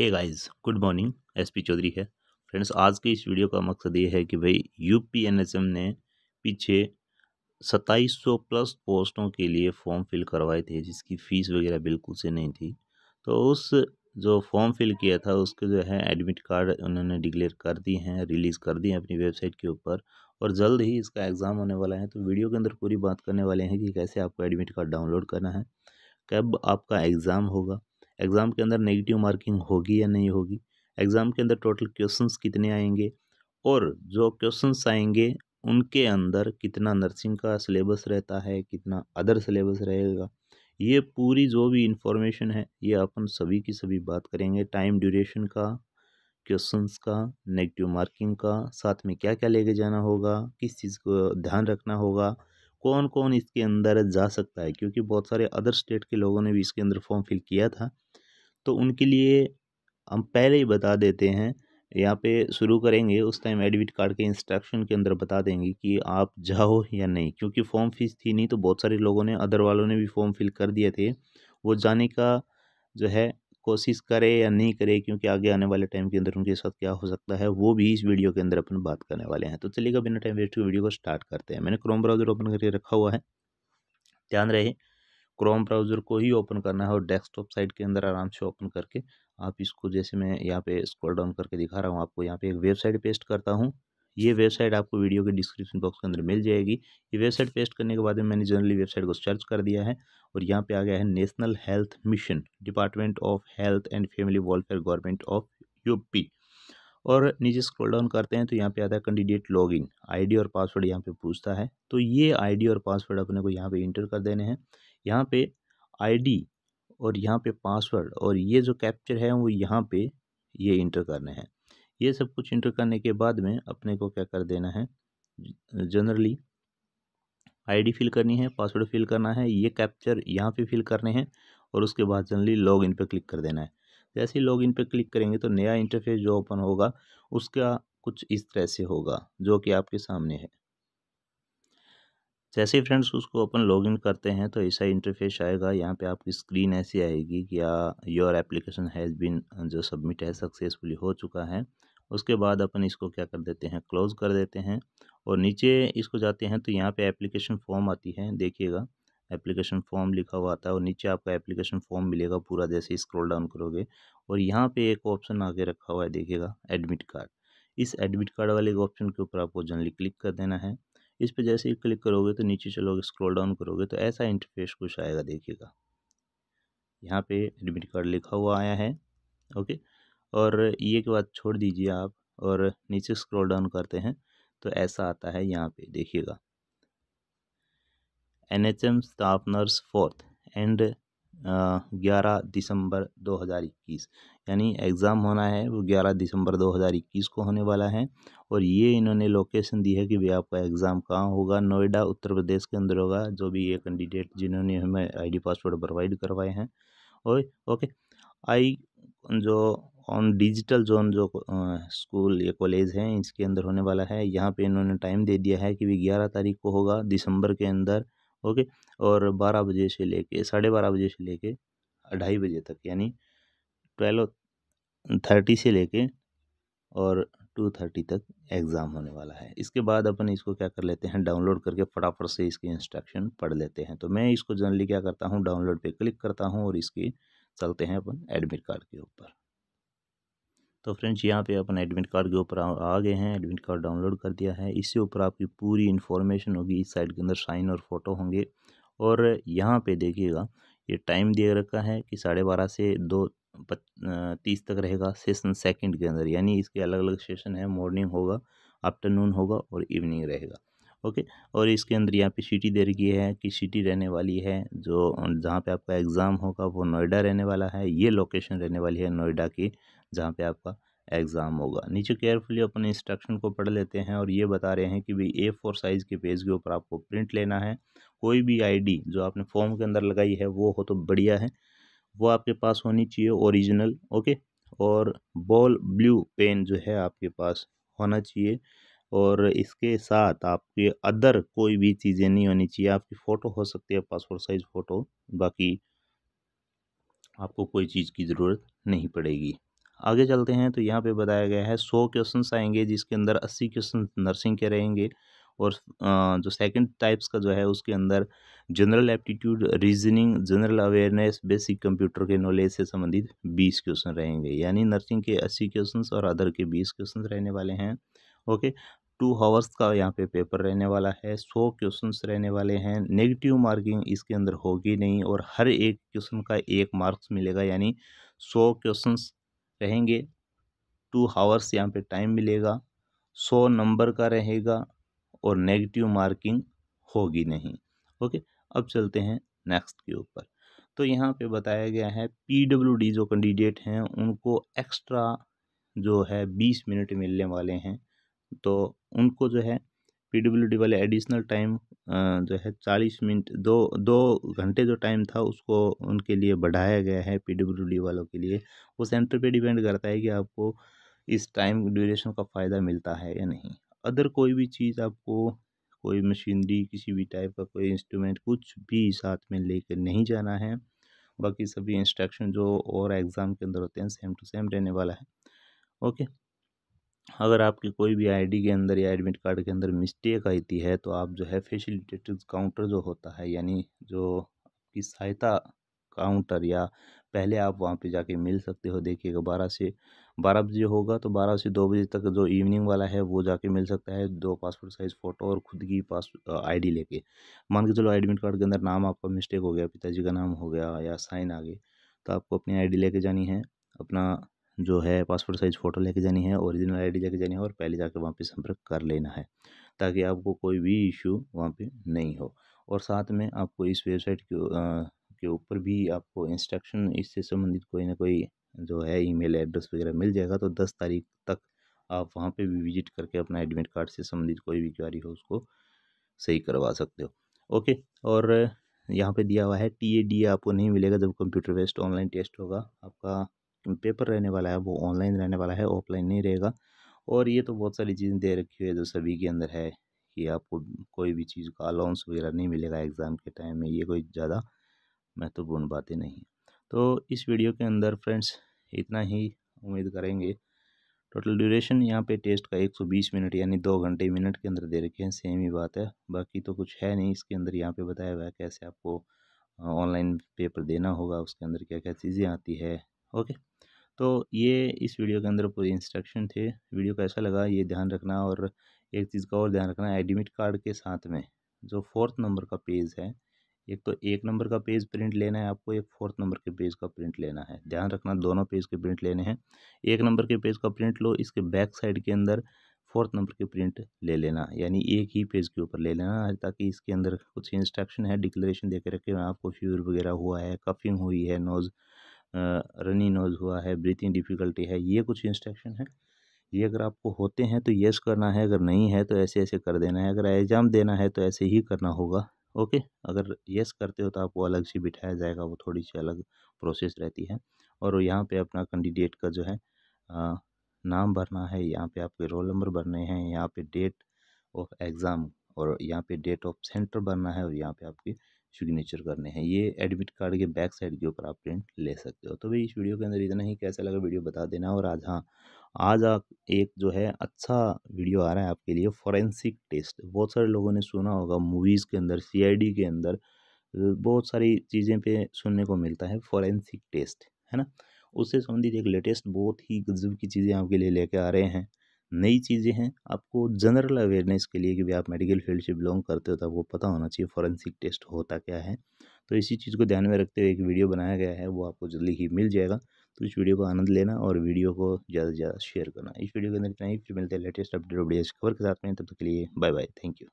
हे guys good morning S P Chaudhary है friends आज की इस वीडियो का मकसद ये है कि भाई U P N S M ने पीछे सत्ताईस सौ प्लस पोस्टों के लिए फॉर्म फिल करवाए थे जिसकी फ़ीस वगैरह बिल्कुल से नहीं थी तो उस जो फॉर्म फिल किया था उसके जो है एडमिट कार्ड उन्होंने डिक्लेयर कर दिए हैं रिलीज़ कर दिए हैं अपनी वेबसाइट के ऊपर और जल्द ही इसका एग्ज़ाम होने वाला है तो वीडियो के अंदर पूरी बात करने वाले हैं कि कैसे आपको एडमिट कार्ड डाउनलोड करना है कब आपका एग्ज़ाम होगा एग्ज़ाम के अंदर नेगेटिव मार्किंग होगी या नहीं होगी एग्ज़ाम के अंदर टोटल क्वेश्चंस कितने आएंगे और जो क्वेश्चंस आएंगे उनके अंदर कितना नर्सिंग का सिलेबस रहता है कितना अदर सिलेबस रहेगा ये पूरी जो भी इंफॉर्मेशन है ये अपन सभी की सभी बात करेंगे टाइम ड्यूरेशन का क्वेश्चंस का नेगेटिव मार्किंग का साथ में क्या क्या लेके जाना होगा किस चीज़ को ध्यान रखना होगा कौन कौन इसके अंदर जा सकता है क्योंकि बहुत सारे अदर स्टेट के लोगों ने भी इसके अंदर फॉर्म फिल किया था तो उनके लिए हम पहले ही बता देते हैं यहाँ पे शुरू करेंगे उस टाइम एडमिट कार्ड के इंस्ट्रक्शन के अंदर बता देंगे कि आप जाओ या नहीं क्योंकि फॉर्म फीस थी नहीं तो बहुत सारे लोगों ने अदर वालों ने भी फॉर्म फिल कर दिए थे वो जाने का जो है कोशिश करे या नहीं करे क्योंकि आगे आने वाले टाइम के अंदर उनके साथ क्या हो सकता है वो भी इस वीडियो के अंदर अपन बात करने वाले हैं तो चलिएगा बिना टाइम वेस्ट वीडियो को स्टार्ट करते हैं मैंने क्रोम ब्राउजर ओपन करके रखा हुआ है ध्यान रहे क्रोम ब्राउज़र को ही ओपन करना है और डेस्कटॉप साइट के अंदर आराम से ओपन करके आप इसको जैसे मैं यहाँ पे स्क्रॉल डाउन करके दिखा रहा हूँ आपको यहाँ पे एक वेबसाइट पेस्ट करता हूँ ये वेबसाइट आपको वीडियो के डिस्क्रिप्शन बॉक्स के अंदर मिल जाएगी ये वेबसाइट पेस्ट करने के बाद में मैंने जनरली वेबसाइट को सर्च कर दिया है और यहाँ पर आ गया है national health mission department of health and family welfare government of UP और नीचे स्क्रॉल डाउन करते हैं तो यहाँ पे आता है कैंडिडेट लॉगिन आईडी और पासवर्ड यहाँ पे पूछता है तो ये आईडी और पासवर्ड अपने को यहाँ पे इंटर कर देने हैं यहाँ पे आईडी और यहाँ पे पासवर्ड और ये जो कैप्चर है वो यहाँ पे ये इंटर करने हैं ये सब कुछ इंटर करने के बाद में अपने को क्या कर देना है जनरली आईडी फिल करनी है पासवर्ड फिल करना है ये कैप्चर यहाँ पे फिल करने हैं और उसके बाद जनरली लॉग इन पर क्लिक कर देना है जैसे ही लॉग इन पर क्लिक करेंगे तो नया इंटरफेस जो ओपन होगा उसका कुछ इस तरह से होगा जो कि आपके सामने है जैसे ही फ्रेंड्स उसको अपन लॉगिन करते हैं तो ऐसा इंटरफेस आएगा यहाँ पे आपकी स्क्रीन ऐसी आएगी कि या योर एप्लीकेशन हैज़ बीन जो सबमिट है सक्सेसफुली हो चुका है उसके बाद अपन इसको क्या कर देते हैं क्लोज़ कर देते हैं और नीचे इसको जाते हैं तो यहाँ पे एप्लीकेशन फॉर्म आती है देखिएगा एप्लीकेशन फॉर्म लिखा हुआ आता है और नीचे आपका एप्लीकेशन फॉर्म मिलेगा पूरा जैसे स्क्रोल स्क्रॉल डाउन करोगे और यहाँ पर एक ऑप्शन आगे रखा हुआ है देखिएगा एडमिट कार्ड इस एडमिट कार्ड वाले ऑप्शन के ऊपर आपको जनरली क्लिक कर देना है इस पर जैसे ही क्लिक करोगे तो नीचे चलोगे स्क्रॉल डाउन करोगे तो ऐसा इंटरफेस कुछ आएगा देखिएगा यहाँ पे एडमिट कार्ड लिखा हुआ आया है ओके और ये के बाद छोड़ दीजिए आप और नीचे स्क्रॉल डाउन करते हैं तो ऐसा आता है यहाँ पे देखिएगा N H M staff nurse fourth and ग्यारह दिसंबर दो हज़ार इक्कीस यानी एग्ज़ाम होना है वो ग्यारह दिसंबर दो हज़ार इक्कीस को होने वाला है और ये इन्होंने लोकेशन दी है कि भाई आपका एग्ज़ाम कहाँ होगा नोएडा उत्तर प्रदेश के अंदर होगा जो भी ये कैंडिडेट जिन्होंने हमें आईडी पासवर्ड प्रोवाइड करवाए हैं और ओके आई जो ऑन डिजिटल जोन जो स्कूल या कॉलेज हैं इसके अंदर होने वाला है यहाँ पे इन्होंने टाइम दे दिया है कि भी ग्यारह तारीख को होगा दिसंबर के अंदर ओके और बारह बजे से लेके साढ़े बारह बजे से लेके ढाई बजे तक यानी ट्वेल्व थर्टी से लेके और टू थर्टी तक एग्ज़ाम होने वाला है इसके बाद अपन इसको क्या कर लेते हैं डाउनलोड करके फटाफट से इसके इंस्ट्रक्शन पढ़ लेते हैं तो मैं इसको जनरली क्या करता हूँ डाउनलोड पे क्लिक करता हूँ और इसकी चलते हैं अपन एडमिट कार्ड के ऊपर तो फ्रेंड्स यहाँ पे अपन एडमिट कार्ड के ऊपर आ गए हैं एडमिट कार्ड डाउनलोड कर दिया है इसके ऊपर आपकी पूरी इन्फॉर्मेशन होगी इस साइड के अंदर साइन और फ़ोटो होंगे और यहाँ पे देखिएगा ये टाइम दिया रखा है कि साढ़े बारह से दो तीस तक रहेगा सेशन सेकंड के अंदर यानी इसके अलग अलग सेशन है मॉर्निंग होगा आफ्टरनून होगा और इवनिंग रहेगा ओके और इसके अंदर यहाँ पे सिटी दे रखी है कि सिटी रहने वाली है जो जहाँ पे आपका एग्ज़ाम होगा वो नोएडा रहने वाला है ये लोकेशन रहने वाली है नोएडा की जहाँ पे आपका एग्ज़ाम होगा नीचे केयरफुली अपने इंस्ट्रक्शन को पढ़ लेते हैं और ये बता रहे हैं कि भाई ए फोर साइज़ के पेज के ऊपर आपको प्रिंट लेना है कोई भी आईडी जो आपने फॉर्म के अंदर लगाई है वो हो तो बढ़िया है वो आपके पास होनी चाहिए ओरिजिनल ओके और बॉल ब्लू पेन जो है आपके पास होना चाहिए और इसके साथ आपके अदर कोई भी चीज़ें नहीं होनी चाहिए आपकी फ़ोटो हो सकती है पासपोर्ट साइज़ फ़ोटो बाकी आपको कोई चीज़ की ज़रूरत नहीं पड़ेगी आगे चलते हैं तो यहाँ पे बताया गया है सौ क्वेश्चन आएंगे जिसके अंदर अस्सी क्वेश्चन नर्सिंग के रहेंगे और जो सेकंड टाइप्स का जो है उसके अंदर general aptitude reasoning general awareness basic computer के नॉलेज से संबंधित बीस क्वेश्चन रहेंगे यानी नर्सिंग के अस्सी क्वेश्चन और अदर के बीस क्वेश्चन रहने वाले हैं ओके टू हावर्स का यहाँ पे पेपर रहने वाला है सौ क्वेश्चन रहने वाले हैं नेगेटिव मार्किंग इसके अंदर होगी नहीं और हर एक क्वेश्चन का एक मार्क्स मिलेगा यानी सौ क्वेश्चन रहेंगे टू हावर्स यहाँ पे टाइम मिलेगा सौ नंबर का रहेगा और नेगेटिव मार्किंग होगी नहीं ओके अब चलते हैं नेक्स्ट के ऊपर तो यहाँ पे बताया गया है पीडब्ल्यूडी जो कैंडिडेट हैं उनको एक्स्ट्रा जो है बीस मिनट मिलने वाले हैं तो उनको जो है पी वाले एडिशनल टाइम जो है चालीस मिनट दो दो घंटे जो टाइम था उसको उनके लिए बढ़ाया गया है पी वालों के लिए वो सेंटर पे डिपेंड करता है कि आपको इस टाइम ड्यूरेशन का फ़ायदा मिलता है या नहीं अदर कोई भी चीज़ आपको कोई मशीनरी किसी भी टाइप का कोई इंस्ट्रूमेंट कुछ भी साथ में लेकर नहीं जाना है बाकी सभी इंस्ट्रक्शन जो और एग्ज़ाम के अंदर होते हैं सेम टू सेम रहने वाला है ओके अगर आपकी कोई भी आईडी के अंदर या एडमिट कार्ड के अंदर मिस्टेक आती है तो आप जो है फैसिलिटेटर काउंटर जो होता है यानी जो आपकी सहायता काउंटर या पहले आप वहाँ पे जाके मिल सकते हो देखिएगा बारह से बारह बजे होगा तो बारह से दो बजे तक जो इवनिंग वाला है वो जाके मिल सकता है दो पासपोर्ट साइज़ फ़ोटो और खुद की पास आईडी लेके मान के चलो एडमिट कार्ड के अंदर नाम आपका मिस्टेक हो गया पिताजी का नाम हो गया या साइन आ गए तो आपको अपनी आईडी लेके जानी है अपना जो है पासपोर्ट साइज़ फ़ोटो लेके जानी है ओरिजिनल आईडी लेके जानी है और पहले जाकर वहाँ पे संपर्क कर लेना है ताकि आपको कोई भी इशू वहाँ पे नहीं हो और साथ में आपको इस वेबसाइट के ऊपर भी आपको इंस्ट्रक्शन इससे संबंधित कोई ना कोई जो है ईमेल एड्रेस वगैरह मिल जाएगा तो दस तारीख तक आप वहाँ पे भी विजिट करके अपना एडमिट कार्ड से संबंधित कोई भी क्वारी हो उसको सही करवा सकते हो ओके और यहाँ पे दिया हुआ है टी ए डी आपको नहीं मिलेगा जब कंप्यूटर बेस्ड ऑनलाइन टेस्ट होगा आपका पेपर रहने वाला है वो ऑनलाइन रहने वाला है ऑफलाइन नहीं रहेगा और ये तो बहुत सारी चीज़ें दे रखी है जो सभी के अंदर है कि आपको कोई भी चीज़ का अलाउंस वगैरह नहीं मिलेगा एग्ज़ाम के टाइम में ये कोई ज़्यादा महत्वपूर्ण बातें नहीं तो इस वीडियो के अंदर फ्रेंड्स इतना ही उम्मीद करेंगे टोटल ड्यूरेशन यहाँ पे टेस्ट का 120 मिनट यानी दो घंटे मिनट के अंदर दे रखे हैं सेम ही बात है बाकी तो कुछ है नहीं इसके अंदर यहाँ पे बताया हुआ है कैसे आपको ऑनलाइन पेपर देना होगा उसके अंदर क्या क्या चीज़ें आती है ओके तो ये इस वीडियो के अंदर पूरी इंस्ट्रक्शन थे वीडियो कैसा लगा ये ध्यान रखना और एक चीज़ का और ध्यान रखना एडमिट कार्ड के साथ में जो फोर्थ नंबर का पेज है एक तो एक नंबर का पेज प्रिंट लेना है आपको एक फोर्थ नंबर के पेज का प्रिंट लेना है ध्यान रखना दोनों पेज के प्रिंट लेने हैं एक नंबर के पेज का प्रिंट लो इसके बैक साइड के अंदर फोर्थ नंबर के प्रिंट ले लेना यानी एक ही पेज के ऊपर ले लेना ताकि इसके अंदर कुछ इंस्ट्रक्शन है डिक्लेरेशन दे के रखे आपको फ्यूर वगैरह हुआ है कफिंग हुई है नोज़ रनी नोज़ हुआ है ब्रीथिंग डिफ़िकल्टी है ये कुछ इंस्ट्रक्शन है ये अगर आपको होते हैं तो येस करना है अगर नहीं है तो ऐसे ऐसे कर देना है अगर एग्ज़ाम देना है तो ऐसे ही करना होगा ओके अगर येस करते हो तो आपको अलग से बिठाया जाएगा वो थोड़ी सी अलग प्रोसेस रहती है और यहाँ पे अपना कैंडिडेट का जो है आ, नाम भरना है यहाँ पे आपके रोल नंबर भरने हैं यहाँ पे डेट ऑफ एग्ज़ाम और यहाँ पे डेट ऑफ सेंटर भरना है और यहाँ पे आपकी सिग्नेचर करने हैं ये एडमिट कार्ड के बैक साइड के ऊपर आप प्रिंट ले सकते हो तो भाई इस वीडियो के अंदर इतना ही कैसा लगा वीडियो बता देना और आज हाँ आज आप एक जो है अच्छा वीडियो आ रहा है आपके लिए फॉरेंसिक टेस्ट बहुत सारे लोगों ने सुना होगा मूवीज़ के अंदर सी के अंदर बहुत सारी चीज़ें पे सुनने को मिलता है फॉरेंसिक टेस्ट है ना उससे संबंधित एक लेटेस्ट बहुत ही गजब की चीज़ें आपके लिए लेके आ रहे हैं नई चीज़ें हैं आपको जनरल अवेयरनेस के लिए कि भी आप मेडिकल फील्ड से बिलोंग करते हो तो आपको पता होना चाहिए फॉरेंसिक टेस्ट होता क्या है तो इसी चीज़ को ध्यान में रखते हुए एक वीडियो बनाया गया है वो आपको जल्दी ही मिल जाएगा तो इस वीडियो को आनंद लेना और वीडियो को ज़्यादा से ज़्यादा शेयर करना इस वीडियो के अंदर इतना ही फिर मिलते हैं लेटेस्ट अपडेट अपडेट्स खबर के साथ में तब तक के लिए बाय बाय थैंक यू